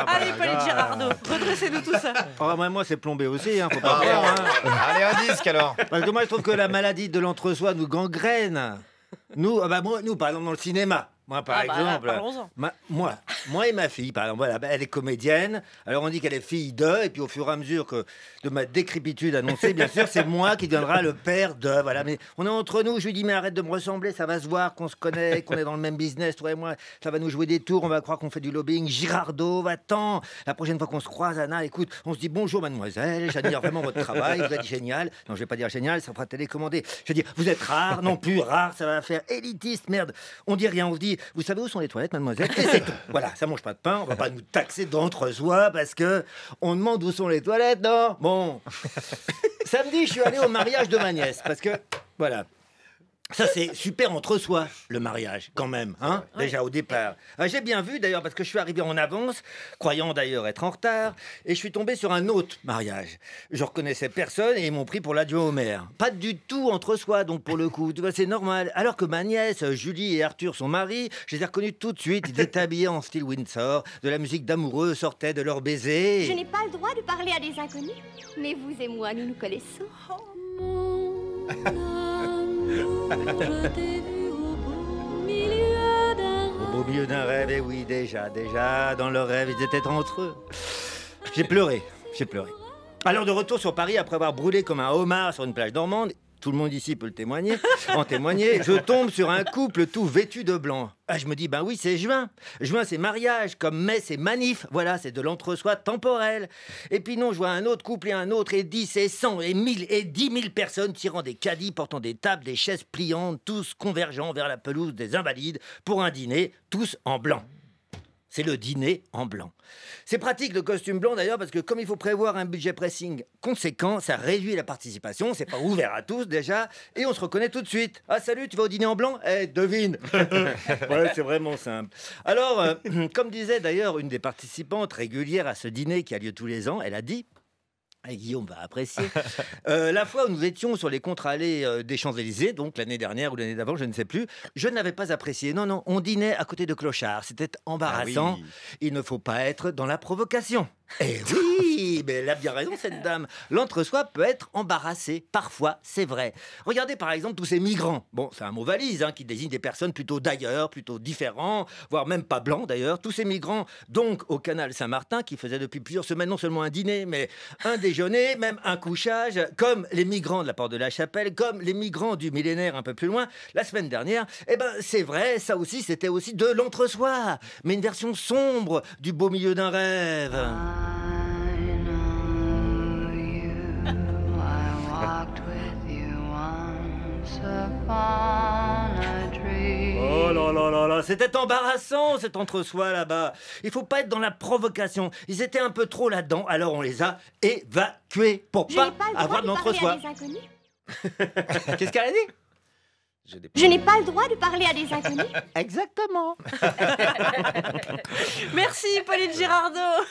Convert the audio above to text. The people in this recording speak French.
Ah, bah Allez, Pauline Girardot, redressez-nous tout ça. Oh, bah, moi, c'est plombé aussi, hein, faut pas avoir. Ah hein. Allez, un disque alors. Parce que moi, je trouve que la maladie de l'entre-soi nous gangrène. Nous, ah bah, moi, nous, par exemple, dans le cinéma. Moi, par bah exemple. moi, moi et ma fille, par bah, elle est comédienne. Alors on dit qu'elle est fille de, et puis au fur et à mesure que de ma décrépitude annoncée, bien sûr, c'est moi qui deviendra le père de. Voilà, mais on est entre nous. Je lui dis, mais arrête de me ressembler, ça va se voir qu'on se connaît, qu'on est dans le même business, toi et moi. Ça va nous jouer des tours, on va croire qu'on fait du lobbying. Girardeau, va-t'en. La prochaine fois qu'on se croise, Anna, écoute, on se dit bonjour, mademoiselle, j'admire vraiment votre travail, vous êtes génial. Non, je vais pas dire génial, ça fera télécommander. Je vais dire, vous êtes rare, non plus rare, ça va faire élitiste, merde. On dit rien, on se dit, vous savez où sont les toilettes, mademoiselle c'est tout. Voilà, ça mange pas de pain, on va pas nous taxer d'entre-soi parce que on demande où sont les toilettes, non Bon. Samedi, je suis allé au mariage de ma nièce parce que, voilà, ça, c'est super entre soi, le mariage, quand même, hein, déjà au départ. Euh, j'ai bien vu, d'ailleurs, parce que je suis arrivé en avance, croyant d'ailleurs être en retard, et je suis tombé sur un autre mariage. Je reconnaissais personne et ils m'ont pris pour l'adieu au maire. Pas du tout entre soi, donc, pour le coup, c'est normal. Alors que ma nièce, Julie et Arthur, sont mari, je les ai reconnus tout de suite. Ils étaient habillés en style Windsor, de la musique d'amoureux sortait de leurs baisers. Je n'ai pas le droit de parler à des inconnus, mais vous et moi, nous nous connaissons. Oh, au beau milieu d'un rêve, et eh oui, déjà, déjà, dans le rêve, ils étaient entre eux. J'ai pleuré, j'ai pleuré. Alors de retour sur Paris, après avoir brûlé comme un homard sur une plage normande, tout le monde ici peut le témoigner, en témoigner, je tombe sur un couple tout vêtu de blanc. Ah, je me dis, ben oui, c'est juin. Juin, c'est mariage, comme mai, c'est manif. Voilà, c'est de l'entre-soi temporel. Et puis non, je vois un autre couple et un autre, et 10 et 100 et mille, et dix mille personnes tirant des caddies, portant des tables, des chaises pliantes, tous convergeant vers la pelouse des invalides pour un dîner, tous en blanc. C'est le dîner en blanc. C'est pratique le costume blanc d'ailleurs parce que comme il faut prévoir un budget pressing conséquent, ça réduit la participation, c'est pas ouvert à tous déjà, et on se reconnaît tout de suite. Ah salut, tu vas au dîner en blanc Eh, devine ouais, C'est vraiment simple. Alors, euh, comme disait d'ailleurs une des participantes régulières à ce dîner qui a lieu tous les ans, elle a dit, et ah, Guillaume va apprécier. Euh, la fois où nous étions sur les contre-allées euh, des Champs-Élysées, donc l'année dernière ou l'année d'avant, je ne sais plus, je n'avais pas apprécié. Non, non, on dînait à côté de Clochard. C'était ah embarrassant. Il ne faut pas être dans la provocation. Eh oui, mais elle a bien raison, cette dame. L'entre-soi peut être embarrassé, parfois, c'est vrai. Regardez par exemple tous ces migrants. Bon, c'est un mot valise hein, qui désigne des personnes plutôt d'ailleurs, plutôt différents, voire même pas blancs d'ailleurs. Tous ces migrants, donc au canal Saint-Martin, qui faisait depuis plusieurs semaines non seulement un dîner, mais un déjeuner, même un couchage, comme les migrants de la porte de la Chapelle, comme les migrants du millénaire un peu plus loin, la semaine dernière. Eh ben, c'est vrai, ça aussi, c'était aussi de l'entre-soi, mais une version sombre du beau milieu d'un rêve. C'était embarrassant cet entre-soi là-bas. Il faut pas être dans la provocation. Ils étaient un peu trop là-dedans, alors on les a évacués pour pas, avoir de soi Qu'est-ce qu'elle a dit je n'ai pas le droit de parler à des inconnus. Exactement. Merci, Pauline Girardot.